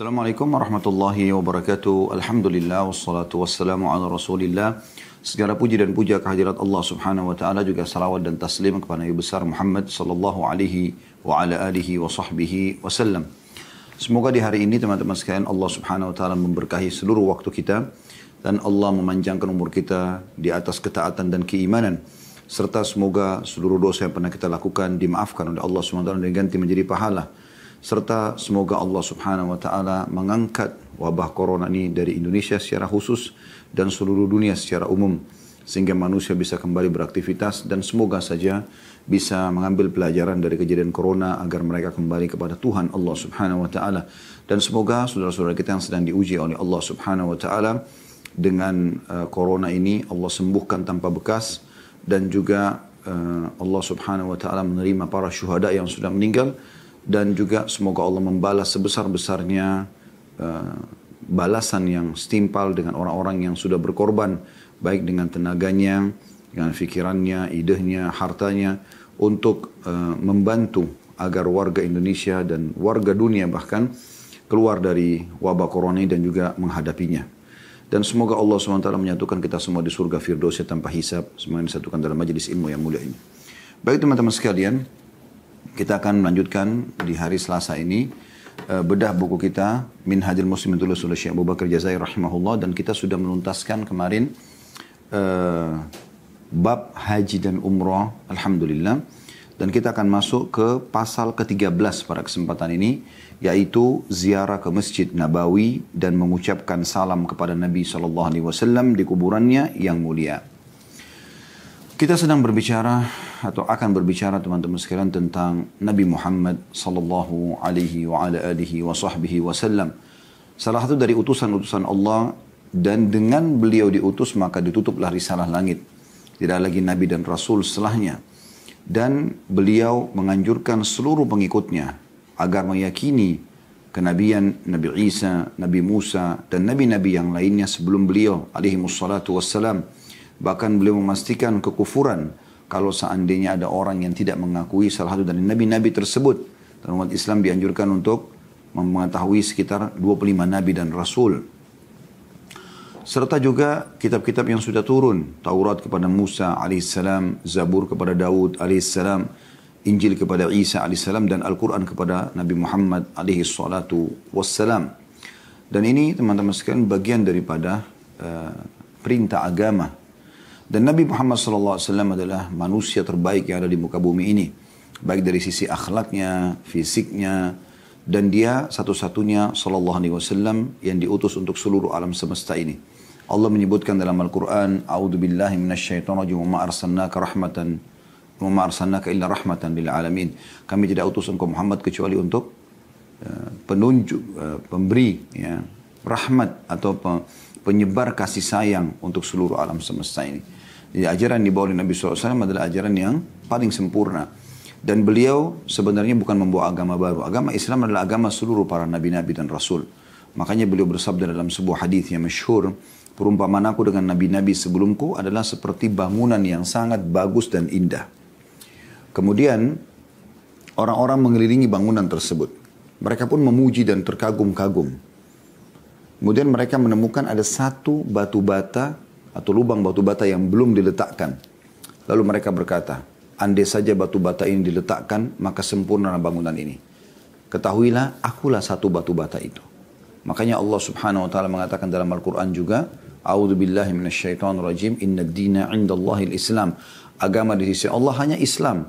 Assalamualaikum warahmatullahi wabarakatuh. Alhamdulillah wassalatu wassalamu ala Rasulillah. Segala puji dan puja kehadirat Allah Subhanahu wa taala juga salawat dan taslim kepada Nabi besar Muhammad sallallahu alaihi wa ala alihi wa sahbihi wasallam. Semoga di hari ini teman-teman sekalian Allah Subhanahu wa taala memberkahi seluruh waktu kita dan Allah memanjangkan umur kita di atas ketaatan dan keimanan serta semoga seluruh dosa yang pernah kita lakukan dimaafkan oleh Allah Subhanahu wa taala dan diganti menjadi pahala serta semoga Allah Subhanahu wa taala mengangkat wabah corona ini dari Indonesia secara khusus dan seluruh dunia secara umum sehingga manusia bisa kembali beraktivitas dan semoga saja bisa mengambil pelajaran dari kejadian corona agar mereka kembali kepada Tuhan Allah Subhanahu wa taala dan semoga saudara-saudara kita yang sedang diuji oleh Allah Subhanahu wa taala dengan uh, corona ini Allah sembuhkan tanpa bekas dan juga uh, Allah Subhanahu wa taala menerima para syuhada yang sudah meninggal dan juga semoga Allah membalas sebesar-besarnya uh, balasan yang setimpal dengan orang-orang yang sudah berkorban baik dengan tenaganya, dengan pikirannya, idehnya, hartanya untuk uh, membantu agar warga Indonesia dan warga dunia bahkan keluar dari wabah corona dan juga menghadapinya. Dan semoga Allah SWT menyatukan kita semua di surga Firdausnya tanpa hisap. Semuanya disatukan dalam majelis ilmu yang mulia ini. Baik teman-teman sekalian, kita akan melanjutkan di hari Selasa ini uh, bedah buku kita Min Minhajul Muslim itu oleh Syekh Abu Bakar Jazair rahimahullah dan kita sudah menuntaskan kemarin uh, bab haji dan umrah alhamdulillah dan kita akan masuk ke pasal ke-13 pada kesempatan ini yaitu ziarah ke Masjid Nabawi dan mengucapkan salam kepada Nabi sallallahu alaihi wasallam di kuburannya yang mulia. Kita sedang berbicara atau akan berbicara teman-teman sekalian tentang Nabi Muhammad sallallahu alaihi wa ala alihi wa sahbihi wasallam. Salah satu dari utusan-utusan Allah dan dengan beliau diutus maka ditutuplah risalah langit. Tidak lagi nabi dan rasul setelahnya. Dan beliau menganjurkan seluruh pengikutnya agar meyakini kenabian Nabi Isa, Nabi Musa dan nabi-nabi yang lainnya sebelum beliau alaihi wassalatu wassalam. Bahkan beliau memastikan kekufuran kalau seandainya ada orang yang tidak mengakui salah satu dari nabi-nabi tersebut. Dan umat Islam dianjurkan untuk mengetahui sekitar 25 nabi dan rasul. Serta juga kitab-kitab yang sudah turun. Taurat kepada Musa alaihissalam, Zabur kepada Daud alaihissalam, Injil kepada Isa alaihissalam dan Al-Quran kepada Nabi Muhammad alaihi salatu wassalam. Dan ini teman-teman sekalian bagian daripada uh, perintah agama dan Nabi Muhammad SAW adalah manusia terbaik yang ada di muka bumi ini. Baik dari sisi akhlaknya, fisiknya, dan dia satu-satunya SAW yang diutus untuk seluruh alam semesta ini. Allah menyebutkan dalam Al-Quran, A'udhu billahi minasyaitonajim wa ma'arsalnaka rahmatan wa ma'arsalnaka illa rahmatan lil alamin. Kami tidak utus engkau Muhammad kecuali untuk uh, penunjuk, uh, pemberi ya, rahmat atau penyebar kasih sayang untuk seluruh alam semesta ini. Jadi ajaran di bawah Nabi SAW adalah ajaran yang paling sempurna. Dan beliau sebenarnya bukan membawa agama baru. Agama Islam adalah agama seluruh para nabi-nabi dan rasul. Makanya beliau bersabda dalam sebuah hadis yang masyhur, perumpamaan aku dengan nabi-nabi sebelumku adalah seperti bangunan yang sangat bagus dan indah. Kemudian orang-orang mengelilingi bangunan tersebut. Mereka pun memuji dan terkagum-kagum. Kemudian mereka menemukan ada satu batu bata atau lubang batu bata yang belum diletakkan. Lalu mereka berkata, andai saja batu bata ini diletakkan, maka sempurna bangunan ini. Ketahuilah, akulah satu batu bata itu. Makanya Allah subhanahu wa ta'ala mengatakan dalam Al-Quran juga, A'udhu billahi minasyaitan rajim, inna dina inda Allahil Islam. Agama di sisi Allah hanya Islam.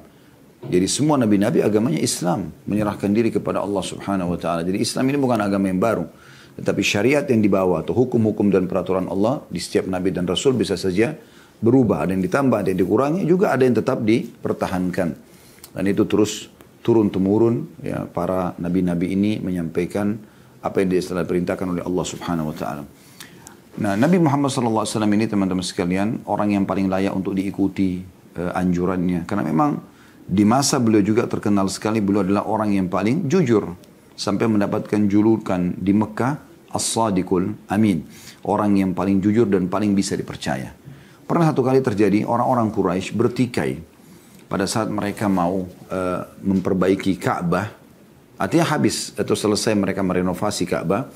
Jadi semua nabi-nabi agamanya Islam. Menyerahkan diri kepada Allah subhanahu wa ta'ala. Jadi Islam ini bukan agama yang baru. Tetapi syariat yang dibawa atau hukum-hukum dan peraturan Allah di setiap Nabi dan Rasul bisa saja berubah. Ada yang ditambah, ada yang dikurangi, juga ada yang tetap dipertahankan. Dan itu terus turun-temurun ya, para nabi-nabi ini menyampaikan apa yang telah diperintahkan oleh Allah subhanahu wa ta'ala. Nah, Nabi Muhammad SAW ini teman-teman sekalian orang yang paling layak untuk diikuti uh, anjurannya. Karena memang di masa beliau juga terkenal sekali beliau adalah orang yang paling jujur sampai mendapatkan julukan di Mekah As-Sadiqul Amin. Orang yang paling jujur dan paling bisa dipercaya. Pernah satu kali terjadi orang-orang Quraisy bertikai pada saat mereka mau uh, memperbaiki Ka'bah. Artinya habis atau selesai mereka merenovasi Ka'bah.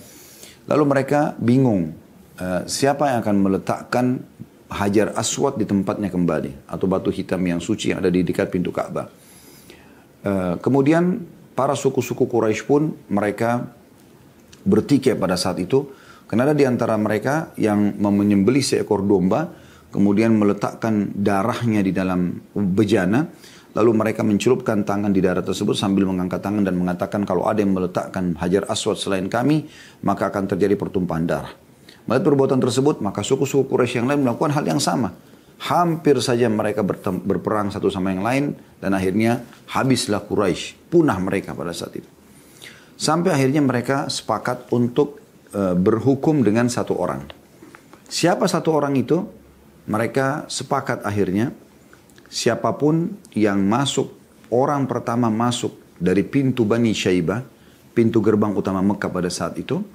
Lalu mereka bingung uh, siapa yang akan meletakkan Hajar Aswad di tempatnya kembali atau batu hitam yang suci yang ada di dekat pintu Ka'bah. Uh, kemudian Para suku-suku Quraisy pun mereka bertikai pada saat itu. Karena ada di antara mereka yang menyembeli seekor domba, kemudian meletakkan darahnya di dalam bejana, lalu mereka mencelupkan tangan di darah tersebut sambil mengangkat tangan dan mengatakan kalau ada yang meletakkan hajar aswad selain kami, maka akan terjadi pertumpahan darah. Melihat perbuatan tersebut, maka suku-suku Quraisy yang lain melakukan hal yang sama. Hampir saja mereka berperang satu sama yang lain dan akhirnya habislah Quraisy, punah mereka pada saat itu. Sampai akhirnya mereka sepakat untuk e, berhukum dengan satu orang. Siapa satu orang itu? Mereka sepakat akhirnya siapapun yang masuk orang pertama masuk dari pintu Bani Syaibah, pintu gerbang utama Mekah pada saat itu,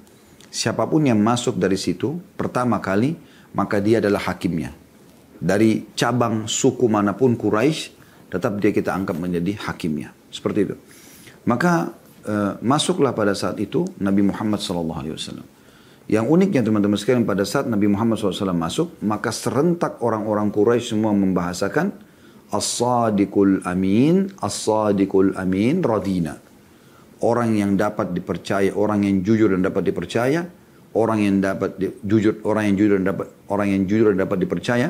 siapapun yang masuk dari situ pertama kali, maka dia adalah hakimnya dari cabang suku manapun Quraisy tetap dia kita anggap menjadi hakimnya seperti itu maka e, masuklah pada saat itu Nabi Muhammad SAW yang uniknya teman-teman sekalian pada saat Nabi Muhammad SAW masuk maka serentak orang-orang Quraisy semua membahasakan as-sadiqul amin as-sadiqul amin radina orang yang dapat dipercaya orang yang jujur dan dapat dipercaya orang yang dapat di, jujur orang yang jujur dan dapat orang yang jujur dan dapat dipercaya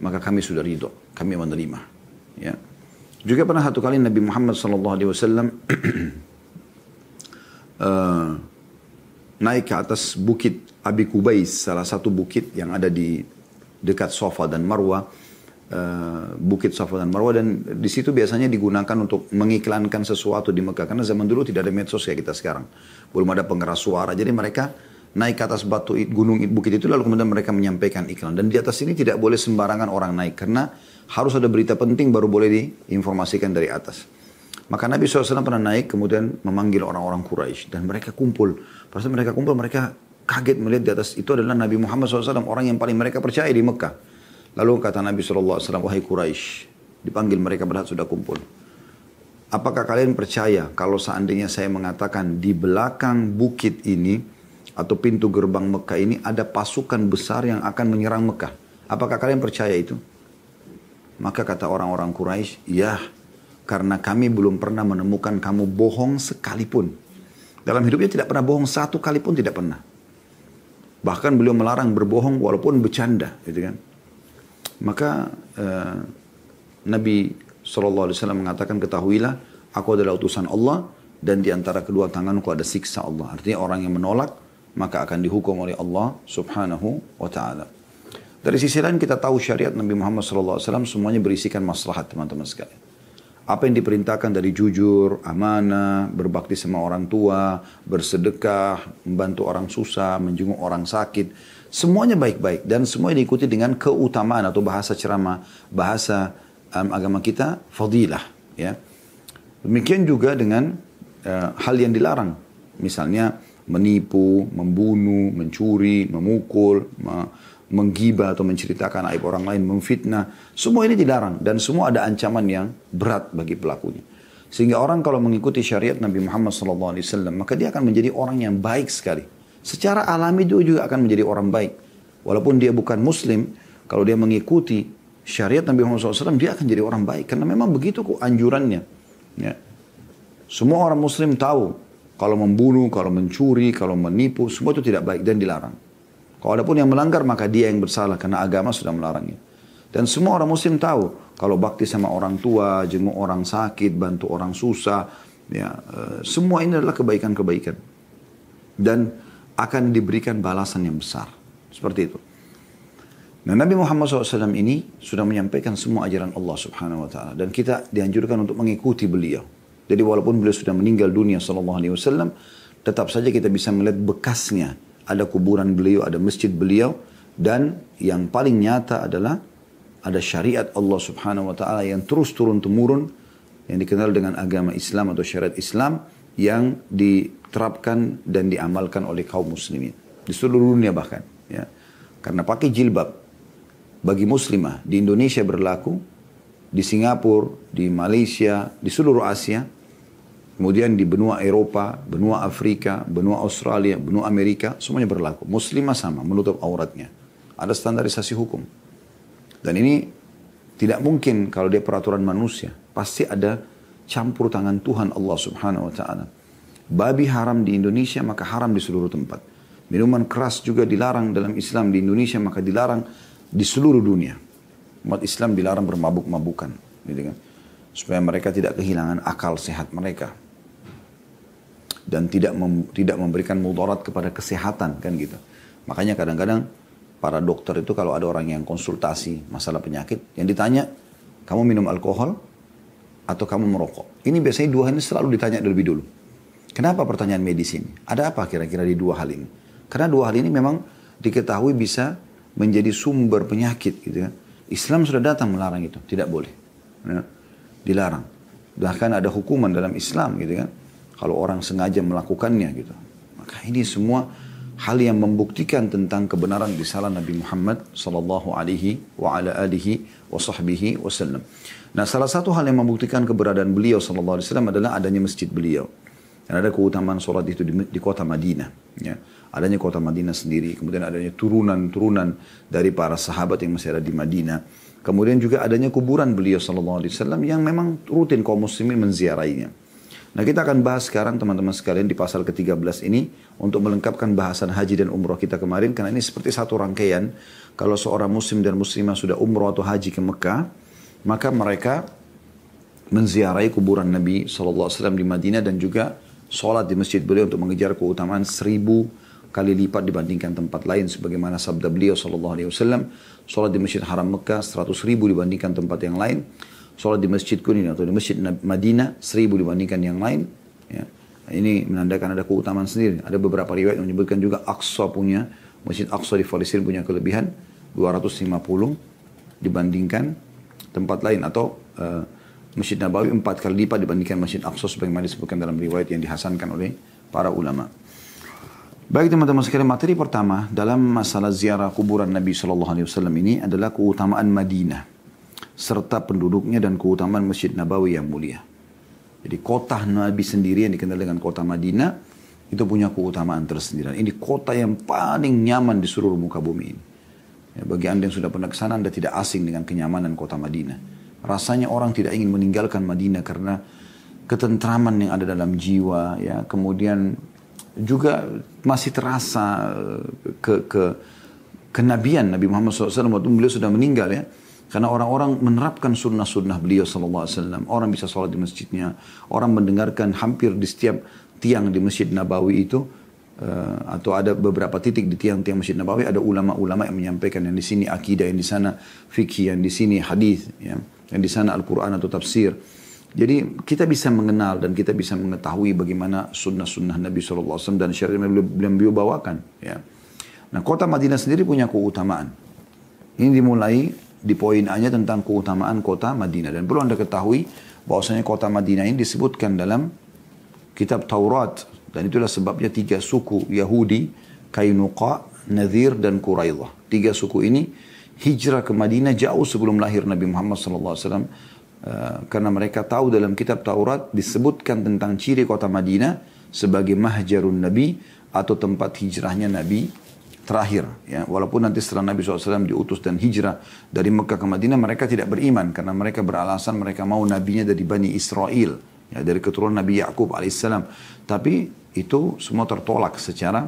maka kami sudah ridho, kami menerima. Ya. Juga pernah satu kali Nabi Muhammad saw eh, naik ke atas bukit Abi Kubais, salah satu bukit yang ada di dekat Sofa dan Marwa. Eh, bukit Sofa dan Marwa dan di situ biasanya digunakan untuk mengiklankan sesuatu di Mekah karena zaman dulu tidak ada medsos kayak kita sekarang belum ada pengeras suara jadi mereka naik ke atas batu gunung bukit itu lalu kemudian mereka menyampaikan iklan dan di atas ini tidak boleh sembarangan orang naik karena harus ada berita penting baru boleh diinformasikan dari atas maka Nabi SAW pernah naik kemudian memanggil orang-orang Quraisy dan mereka kumpul pas mereka kumpul mereka kaget melihat di atas itu adalah Nabi Muhammad SAW orang yang paling mereka percaya di Mekah lalu kata Nabi SAW wahai Quraisy dipanggil mereka berat sudah kumpul Apakah kalian percaya kalau seandainya saya mengatakan di belakang bukit ini atau pintu gerbang Mekah ini ada pasukan besar yang akan menyerang Mekah. Apakah kalian percaya itu? Maka kata orang-orang Quraisy, "Ya, karena kami belum pernah menemukan kamu bohong sekalipun." Dalam hidupnya tidak pernah bohong satu kali pun tidak pernah. Bahkan beliau melarang berbohong walaupun bercanda, gitu kan. Maka eh, Nabi Wasallam mengatakan, "Ketahuilah, aku adalah utusan Allah dan di antara kedua tanganku ada siksa Allah." Artinya orang yang menolak maka akan dihukum oleh Allah Subhanahu wa taala. Dari sisi lain kita tahu syariat Nabi Muhammad SAW semuanya berisikan maslahat teman-teman sekalian. Apa yang diperintahkan dari jujur, amanah, berbakti sama orang tua, bersedekah, membantu orang susah, menjenguk orang sakit. Semuanya baik-baik dan semuanya diikuti dengan keutamaan atau bahasa ceramah, bahasa um, agama kita, fadilah. Ya. Demikian juga dengan uh, hal yang dilarang. Misalnya menipu, membunuh, mencuri, memukul, menggibah atau menceritakan aib orang lain, memfitnah. Semua ini dilarang dan semua ada ancaman yang berat bagi pelakunya. Sehingga orang kalau mengikuti syariat Nabi Muhammad SAW, maka dia akan menjadi orang yang baik sekali. Secara alami dia juga akan menjadi orang baik. Walaupun dia bukan muslim, kalau dia mengikuti syariat Nabi Muhammad SAW, dia akan jadi orang baik. Karena memang begitu kok anjurannya. Ya. Semua orang muslim tahu kalau membunuh, kalau mencuri, kalau menipu, semua itu tidak baik dan dilarang. Kalau ada pun yang melanggar maka dia yang bersalah karena agama sudah melarangnya. Dan semua orang muslim tahu kalau bakti sama orang tua, jenguk orang sakit, bantu orang susah, ya eh, semua ini adalah kebaikan-kebaikan. Dan akan diberikan balasan yang besar. Seperti itu. Nah Nabi Muhammad SAW ini sudah menyampaikan semua ajaran Allah Subhanahu Wa Taala dan kita dianjurkan untuk mengikuti beliau. Jadi walaupun beliau sudah meninggal dunia Sallallahu Alaihi Wasallam, tetap saja kita bisa melihat bekasnya. Ada kuburan beliau, ada masjid beliau, dan yang paling nyata adalah ada syariat Allah Subhanahu Wa Taala yang terus turun temurun yang dikenal dengan agama Islam atau syariat Islam yang diterapkan dan diamalkan oleh kaum muslimin di seluruh dunia bahkan ya karena pakai jilbab bagi muslimah di Indonesia berlaku di Singapura di Malaysia di seluruh Asia Kemudian di benua Eropa, benua Afrika, benua Australia, benua Amerika, semuanya berlaku. Muslimah sama, menutup auratnya. Ada standarisasi hukum. Dan ini tidak mungkin kalau dia peraturan manusia. Pasti ada campur tangan Tuhan Allah subhanahu wa ta'ala. Babi haram di Indonesia maka haram di seluruh tempat. Minuman keras juga dilarang dalam Islam di Indonesia maka dilarang di seluruh dunia. Umat Islam dilarang bermabuk-mabukan. Gitu kan? Supaya mereka tidak kehilangan akal sehat mereka dan tidak mem, tidak memberikan mudarat kepada kesehatan kan gitu. Makanya kadang-kadang para dokter itu kalau ada orang yang konsultasi masalah penyakit yang ditanya kamu minum alkohol atau kamu merokok. Ini biasanya dua hal ini selalu ditanya lebih dulu. Kenapa pertanyaan medis ini? Ada apa kira-kira di dua hal ini? Karena dua hal ini memang diketahui bisa menjadi sumber penyakit gitu kan. Islam sudah datang melarang itu, tidak boleh. Ya. Dilarang. Bahkan ada hukuman dalam Islam gitu kan kalau orang sengaja melakukannya gitu. Maka ini semua hal yang membuktikan tentang kebenaran risalah Nabi Muhammad sallallahu alaihi wa ala alihi wa sahbihi wasallam. Nah, salah satu hal yang membuktikan keberadaan beliau sallallahu alaihi wasallam adalah adanya masjid beliau. Dan ada keutamaan sholat itu di, di kota Madinah. Ya. Adanya kota Madinah sendiri, kemudian adanya turunan-turunan dari para sahabat yang masih ada di Madinah. Kemudian juga adanya kuburan beliau Sallallahu Alaihi Wasallam yang memang rutin kaum muslimin menziarahinya. Nah kita akan bahas sekarang teman-teman sekalian di pasal ke-13 ini untuk melengkapkan bahasan haji dan umroh kita kemarin karena ini seperti satu rangkaian kalau seorang muslim dan muslimah sudah umroh atau haji ke Mekah maka mereka menziarahi kuburan Nabi SAW di Madinah dan juga sholat di masjid beliau untuk mengejar keutamaan seribu kali lipat dibandingkan tempat lain sebagaimana sabda beliau SAW sholat di masjid haram Mekah seratus ribu dibandingkan tempat yang lain sholat di masjid kuning atau di masjid Madinah seribu dibandingkan yang lain. Ya. Ini menandakan ada keutamaan sendiri. Ada beberapa riwayat yang menyebutkan juga Aqsa punya, masjid Aqsa di Palestina punya kelebihan 250 dibandingkan tempat lain atau uh, Masjid Nabawi empat kali lipat dibandingkan Masjid Aqsa sebagaimana disebutkan dalam riwayat yang dihasankan oleh para ulama. Baik teman-teman sekalian, materi pertama dalam masalah ziarah kuburan Nabi Shallallahu Alaihi Wasallam ini adalah keutamaan Madinah serta penduduknya dan keutamaan Masjid Nabawi yang mulia. Jadi kota Nabi sendiri yang dikenal dengan kota Madinah itu punya keutamaan tersendiri. Ini kota yang paling nyaman di seluruh muka bumi ini. Ya, bagi Anda yang sudah pernah ke Anda tidak asing dengan kenyamanan kota Madinah. Rasanya orang tidak ingin meninggalkan Madinah karena ketentraman yang ada dalam jiwa, ya. Kemudian juga masih terasa eh, ke, ke kenabian Nabi Muhammad SAW waktu beliau sudah meninggal ya. Karena orang-orang menerapkan sunnah-sunnah beliau Sallallahu Alaihi Wasallam. Orang bisa sholat di masjidnya. Orang mendengarkan hampir di setiap tiang di Masjid Nabawi itu. Uh, atau ada beberapa titik di tiang-tiang Masjid Nabawi ada ulama-ulama yang menyampaikan yang di sini akidah, yang di sana fikih, yang di sini hadis, ya. yang di sana Al-Quran atau tafsir. Jadi kita bisa mengenal dan kita bisa mengetahui bagaimana sunnah-sunnah Nabi SAW dan syariat yang beliau, beliau bawakan. Ya. Nah kota Madinah sendiri punya keutamaan. Ini dimulai di poin A-nya tentang keutamaan kota Madinah. Dan perlu Anda ketahui bahwasanya kota Madinah ini disebutkan dalam kitab Taurat. Dan itulah sebabnya tiga suku Yahudi, Kainuqa, Nadir, dan Quraidah. Tiga suku ini hijrah ke Madinah jauh sebelum lahir Nabi Muhammad SAW. Eh, karena mereka tahu dalam kitab Taurat disebutkan tentang ciri kota Madinah sebagai mahjarun Nabi atau tempat hijrahnya Nabi terakhir. Ya. Walaupun nanti setelah Nabi SAW diutus dan hijrah dari Mekah ke Madinah, mereka tidak beriman karena mereka beralasan mereka mau nabinya dari Bani Israel, ya, dari keturunan Nabi Yakub alaihissalam. Tapi itu semua tertolak secara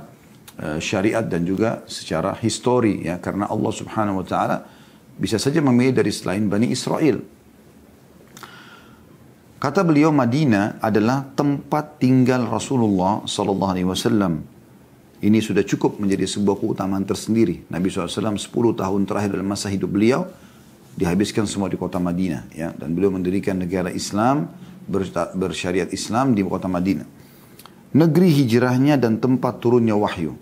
uh, syariat dan juga secara histori ya karena Allah Subhanahu wa taala bisa saja memilih dari selain Bani Israel. Kata beliau Madinah adalah tempat tinggal Rasulullah sallallahu alaihi wasallam ini sudah cukup menjadi sebuah keutamaan tersendiri. Nabi SAW 10 tahun terakhir dalam masa hidup beliau dihabiskan semua di kota Madinah. Ya. Dan beliau mendirikan negara Islam, bersyariat Islam di kota Madinah. Negeri hijrahnya dan tempat turunnya wahyu.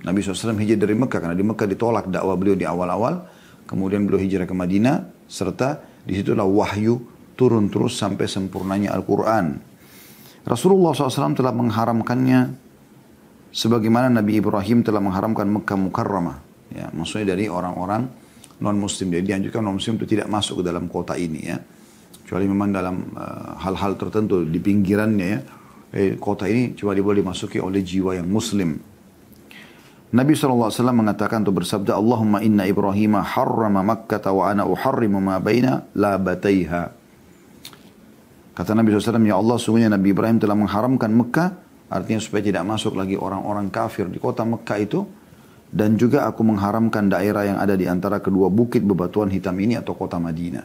Nabi SAW hijrah dari Mekah karena di Mekah ditolak dakwah beliau di awal-awal. Kemudian beliau hijrah ke Madinah serta disitulah wahyu turun terus sampai sempurnanya Al-Quran. Rasulullah SAW telah mengharamkannya sebagaimana Nabi Ibrahim telah mengharamkan Mekah Mukarramah. Ya, maksudnya dari orang-orang non muslim. Jadi dianjurkan non muslim itu tidak masuk ke dalam kota ini ya. Kecuali memang dalam eh, hal-hal uh, tertentu di pinggirannya ya. Eh, kota ini cuma boleh dimasuki oleh jiwa yang muslim. Nabi SAW mengatakan untuk bersabda Allahumma inna Ibrahim harrama Makkah wa ana uharrimu ma baina labataiha. Kata Nabi SAW, Ya Allah, sungguhnya Nabi Ibrahim telah mengharamkan Mekah Artinya supaya tidak masuk lagi orang-orang kafir di kota Mekah itu. Dan juga aku mengharamkan daerah yang ada di antara kedua bukit bebatuan hitam ini atau kota Madinah.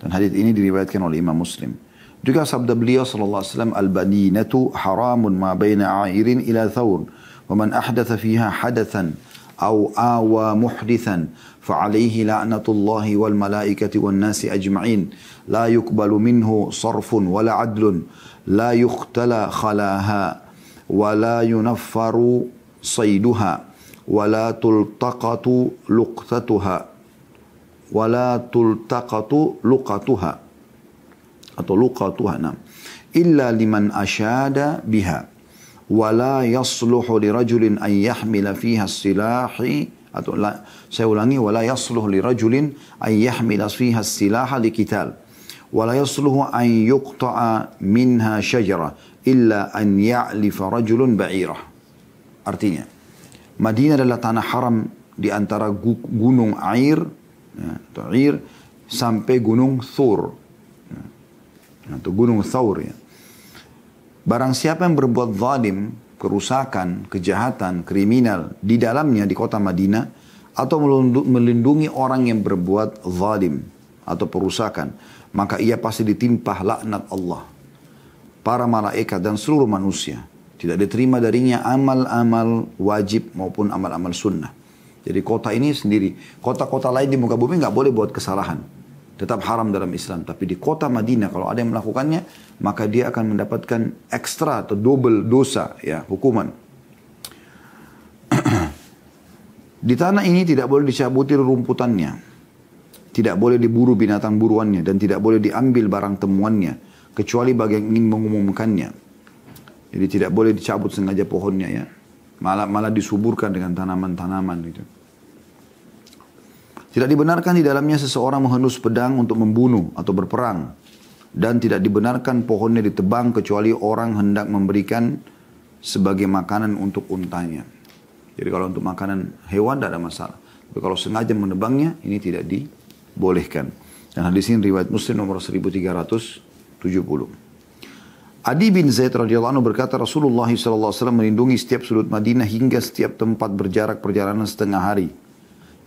Dan hadis ini diriwayatkan oleh Imam Muslim. Juga sabda beliau sallallahu alaihi wasallam al-badinatu haramun ma baina a'irin ila thawr wa man ahdatha fiha hadathan aw awa muhdithan فعليه لعنة الله والملائكة والناس أجمعين لا يقبل منه صرف ولا عدل لا يختلى خلاها ولا ينفر صيدها ولا تلتقط لقطتها ولا تلتقط لقطها لقطتها نعم إلا لمن أشاد بها ولا يصلح لرجل أن يحمل فيها السلاح atau la, saya ulangi wala yasluh li rajulin ay yahmila fiha silaha liqital wala yasluhu an yuqta'a minha syajara illa an ya'lifa rajulun artinya Madinah adalah tanah haram di antara gunung air ya, atau air sampai gunung Thur ya, atau gunung Thawr ya. Barang siapa yang berbuat zalim kerusakan, kejahatan, kriminal di dalamnya di kota Madinah atau melindungi orang yang berbuat zalim atau perusakan, maka ia pasti ditimpa laknat Allah. Para malaikat dan seluruh manusia tidak diterima darinya amal-amal wajib maupun amal-amal sunnah. Jadi kota ini sendiri, kota-kota lain di muka bumi nggak boleh buat kesalahan tetap haram dalam Islam. Tapi di kota Madinah kalau ada yang melakukannya, maka dia akan mendapatkan ekstra atau double dosa ya hukuman. di tanah ini tidak boleh dicabuti rumputannya. Tidak boleh diburu binatang buruannya dan tidak boleh diambil barang temuannya kecuali bagi yang ingin mengumumkannya. Jadi tidak boleh dicabut sengaja pohonnya ya. Malah malah disuburkan dengan tanaman-tanaman gitu. -tanaman, tidak dibenarkan di dalamnya seseorang menghendus pedang untuk membunuh atau berperang. Dan tidak dibenarkan pohonnya ditebang kecuali orang hendak memberikan sebagai makanan untuk untanya. Jadi kalau untuk makanan hewan tidak ada masalah. Tapi kalau sengaja menebangnya ini tidak dibolehkan. Dan hadis ini riwayat Muslim nomor 1370. Adi bin Zaid radhiyallahu anhu berkata Rasulullah SAW melindungi setiap sudut Madinah hingga setiap tempat berjarak perjalanan setengah hari.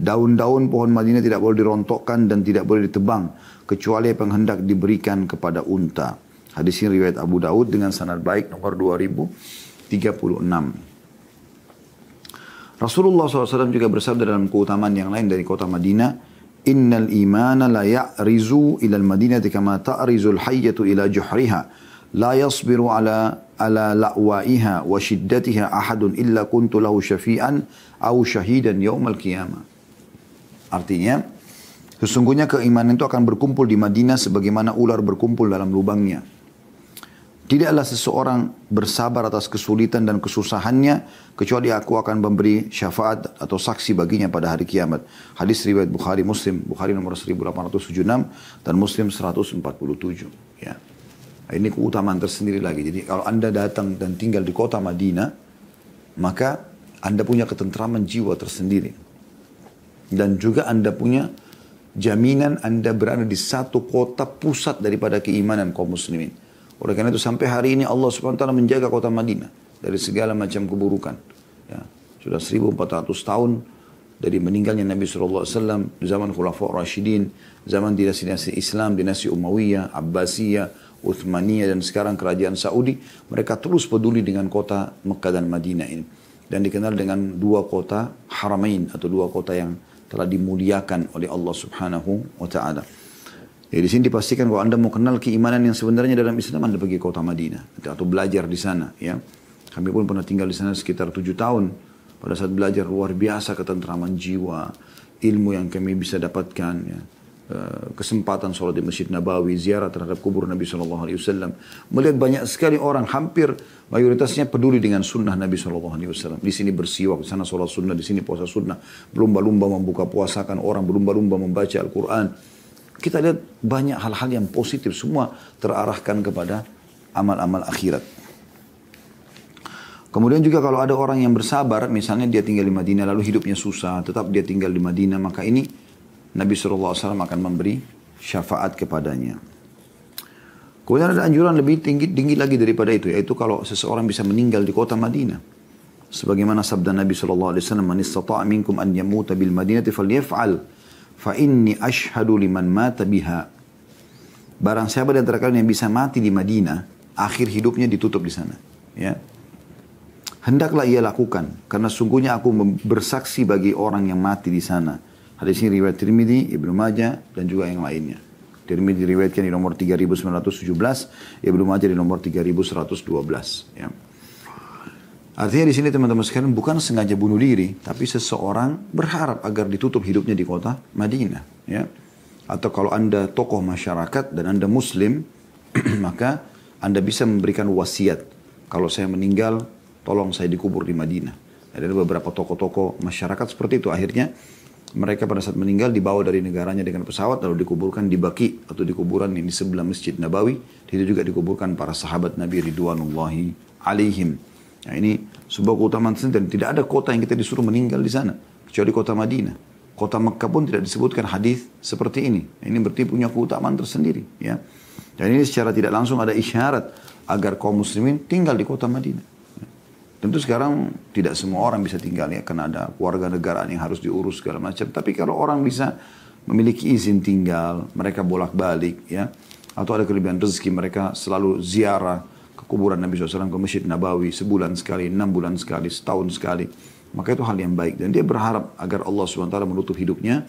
Daun-daun pohon Madinah tidak boleh dirontokkan dan tidak boleh ditebang kecuali apa yang hendak diberikan kepada unta. Hadis ini riwayat Abu Daud dengan sanad baik nomor 2036. Rasulullah SAW juga bersabda dalam keutamaan yang lain dari kota Madinah, Innal imana la ya'rizu ila al Madinah kama ta'rizu al-hayyatu ila juhriha. La yasbiru ala ala la'waiha wa shiddatiha ahadun illa kuntu lahu syafi'an au syahidan yawmal qiyamah. Artinya, sesungguhnya keimanan itu akan berkumpul di Madinah sebagaimana ular berkumpul dalam lubangnya. Tidaklah seseorang bersabar atas kesulitan dan kesusahannya kecuali aku akan memberi syafaat atau saksi baginya pada hari kiamat. Hadis riwayat Bukhari Muslim, Bukhari nomor 1876 dan Muslim 147. Ya. Nah, ini keutamaan tersendiri lagi. Jadi kalau Anda datang dan tinggal di kota Madinah, maka Anda punya ketentraman jiwa tersendiri. Dan juga Anda punya jaminan Anda berada di satu kota pusat daripada keimanan kaum muslimin. Oleh karena itu sampai hari ini Allah SWT menjaga kota Madinah dari segala macam keburukan. Ya, sudah 1400 tahun dari meninggalnya Nabi SAW di zaman Khulafa Rashidin, zaman dinasti-dinasti Islam, dinasti Umayyah, Abbasiyah, Uthmaniyah dan sekarang kerajaan Saudi, mereka terus peduli dengan kota Mekah dan Madinah ini. Dan dikenal dengan dua kota Haramain atau dua kota yang telah dimuliakan oleh Allah Subhanahu wa taala. Ya, di sini dipastikan kalau Anda mau kenal keimanan yang sebenarnya dalam Islam Anda pergi ke kota Madinah atau belajar di sana ya. Kami pun pernah tinggal di sana sekitar tujuh tahun. Pada saat belajar luar biasa ketentraman jiwa, ilmu yang kami bisa dapatkan ya. Eh, kesempatan sholat di Masjid Nabawi, ziarah terhadap kubur Nabi Shallallahu Alaihi Wasallam, melihat banyak sekali orang hampir mayoritasnya peduli dengan sunnah Nabi Shallallahu Alaihi Wasallam. Di sini bersiwak, di sana sholat sunnah, di sini puasa sunnah, berlumba-lumba membuka puasakan orang, berlumba-lumba membaca Al-Quran. Kita lihat banyak hal-hal yang positif, semua terarahkan kepada amal-amal akhirat. Kemudian juga kalau ada orang yang bersabar, misalnya dia tinggal di Madinah lalu hidupnya susah, tetap dia tinggal di Madinah, maka ini Nabi SAW akan memberi syafaat kepadanya. Kemudian ada anjuran lebih tinggi, tinggi lagi daripada itu, yaitu kalau seseorang bisa meninggal di kota Madinah. Sebagaimana sabda Nabi SAW, Man istata'a minkum an yamuta bil madinati fal yaf'al, fa inni ashhadu liman mata biha. Barang siapa di antara kalian yang bisa mati di Madinah, akhir hidupnya ditutup di sana. Ya, hendaklah ia lakukan karena sungguhnya aku bersaksi bagi orang yang mati di sana Hadis ini riwayat Tirmidzi, Ibnu Majah dan juga yang lainnya. Tirmidzi diriwayatkan di nomor 3917, Ibnu Majah di nomor 3112 ya. Artinya di sini teman-teman sekalian bukan sengaja bunuh diri, tapi seseorang berharap agar ditutup hidupnya di kota Madinah, ya. Atau kalau Anda tokoh masyarakat dan Anda muslim, maka Anda bisa memberikan wasiat. Kalau saya meninggal, tolong saya dikubur di Madinah. Ada beberapa tokoh-tokoh masyarakat seperti itu akhirnya mereka pada saat meninggal dibawa dari negaranya dengan pesawat lalu dikuburkan di Baki atau di kuburan yang di sebelah Masjid Nabawi. Di situ juga dikuburkan para sahabat Nabi Ridwanullahi alaihim. Nah, ini sebuah keutamaan sendiri dan tidak ada kota yang kita disuruh meninggal di sana kecuali kota Madinah. Kota Mekah pun tidak disebutkan hadis seperti ini. Nah, ini berarti punya keutamaan tersendiri, ya. Dan ini secara tidak langsung ada isyarat agar kaum muslimin tinggal di kota Madinah. Tentu sekarang tidak semua orang bisa tinggal ya karena ada warga negaraan yang harus diurus segala macam. Tapi kalau orang bisa memiliki izin tinggal, mereka bolak-balik ya atau ada kelebihan rezeki mereka selalu ziarah ke kuburan Nabi SAW ke Masjid Nabawi sebulan sekali, enam bulan sekali, setahun sekali. Maka itu hal yang baik dan dia berharap agar Allah SWT menutup hidupnya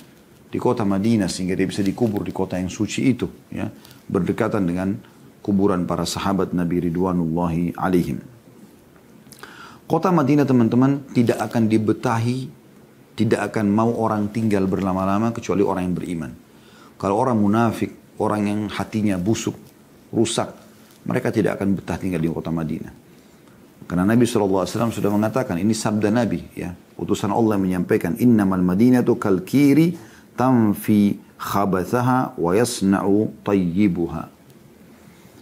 di kota Madinah sehingga dia bisa dikubur di kota yang suci itu ya berdekatan dengan kuburan para sahabat Nabi Ridwanullahi alaihim. Kota Madinah teman-teman tidak akan dibetahi, tidak akan mau orang tinggal berlama-lama kecuali orang yang beriman. Kalau orang munafik, orang yang hatinya busuk, rusak, mereka tidak akan betah tinggal di kota Madinah. Karena Nabi SAW sudah mengatakan, ini sabda Nabi ya. Utusan Allah menyampaikan, Innamal madinatu kalkiri tamfi khabathaha wa yasna'u tayyibuha.